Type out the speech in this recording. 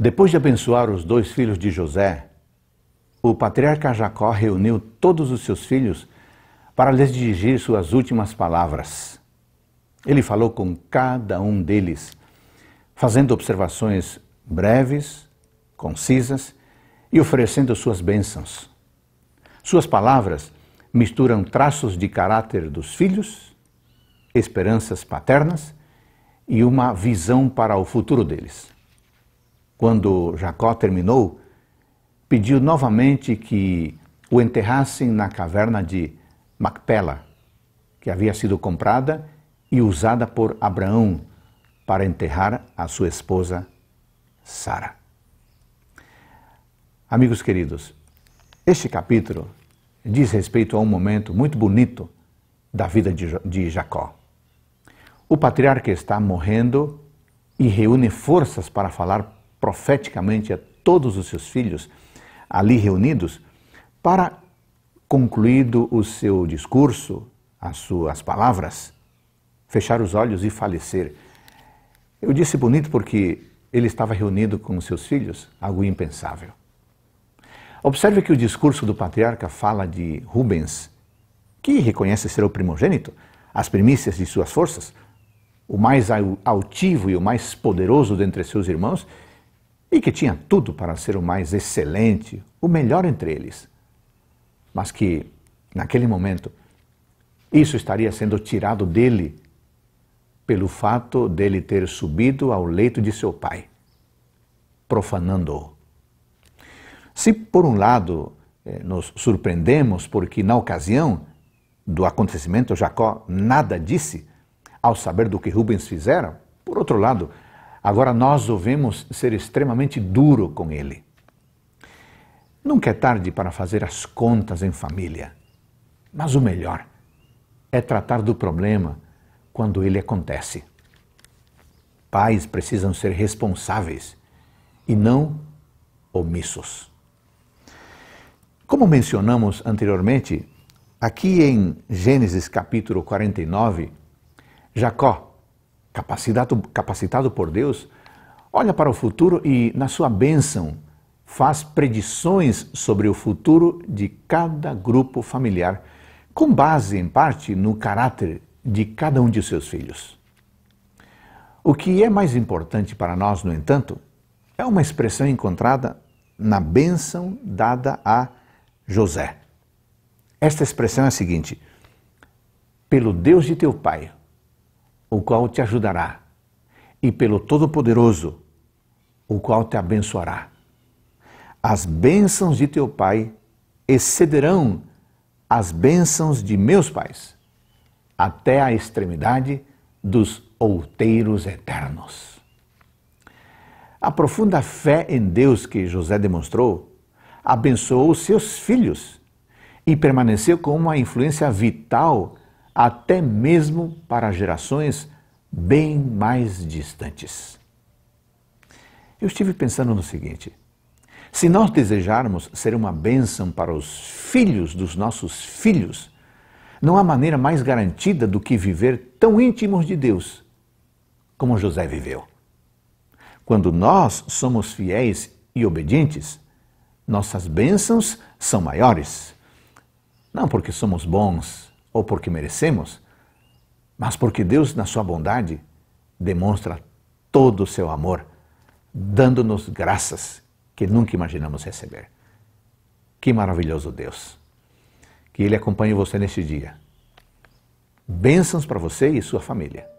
Depois de abençoar os dois filhos de José, o patriarca Jacó reuniu todos os seus filhos para lhes dirigir suas últimas palavras. Ele falou com cada um deles, fazendo observações breves, concisas e oferecendo suas bênçãos. Suas palavras misturam traços de caráter dos filhos, esperanças paternas e uma visão para o futuro deles quando Jacó terminou, pediu novamente que o enterrassem na caverna de Macpela, que havia sido comprada e usada por Abraão para enterrar a sua esposa Sara. Amigos queridos, este capítulo diz respeito a um momento muito bonito da vida de, Jacó. O patriarca está morrendo e reúne forças para falar profeticamente a todos os seus filhos ali reunidos, para, concluído o seu discurso, as suas palavras, fechar os olhos e falecer. Eu disse bonito porque ele estava reunido com seus filhos, algo impensável. Observe que o discurso do patriarca fala de Rubens, que reconhece ser o primogênito, as primícias de suas forças, o mais altivo e o mais poderoso dentre seus irmãos, e que tinha tudo para ser o mais excelente, o melhor entre eles, mas que, naquele momento, isso estaria sendo tirado dele pelo fato dele ter subido ao leito de seu pai, profanando-o. Se, por um lado, eh, nos surpreendemos porque, na ocasião do acontecimento, Jacó nada disse ao saber do que Rubens fizera, por outro lado, Agora nós devemos ser extremamente duro com ele. Nunca é tarde para fazer as contas em família, mas o melhor é tratar do problema quando ele acontece. Pais precisam ser responsáveis e não omissos. Como mencionamos anteriormente, aqui em Gênesis capítulo 49, Jacó capacitado, capacitado por Deus, olha para o futuro e, na sua bênção, faz predições sobre o futuro de cada grupo familiar, com base, em parte, no caráter de cada um de seus filhos. O que é mais importante para nós, no entanto, é uma expressão encontrada na bênção dada a José. Esta expressão é a seguinte: pelo Deus de teu pai, o qual te ajudará, e pelo Todo-Poderoso, o qual te abençoará. As bênçãos de teu pai excederão as bênçãos de meus pais, até a extremidade dos outeiros eternos. A profunda fé em Deus que José demonstrou abençoou seus filhos e permaneceu com uma influência vital até mesmo para gerações bem mais distantes. Eu estive pensando no seguinte: se nós desejarmos ser uma bênção para os filhos dos nossos filhos, não há maneira mais garantida do que viver tão íntimos de Deus como José viveu. Quando nós somos fiéis e obedientes, nossas bênçãos são maiores. Não porque somos bons, ou porque merecemos, mas porque Deus, na sua bondade, demonstra todo o seu amor, dando-nos graças que nunca imaginamos receber. Que maravilhoso Deus! Que Ele acompanhe você neste dia. Bênçãos para você e sua família.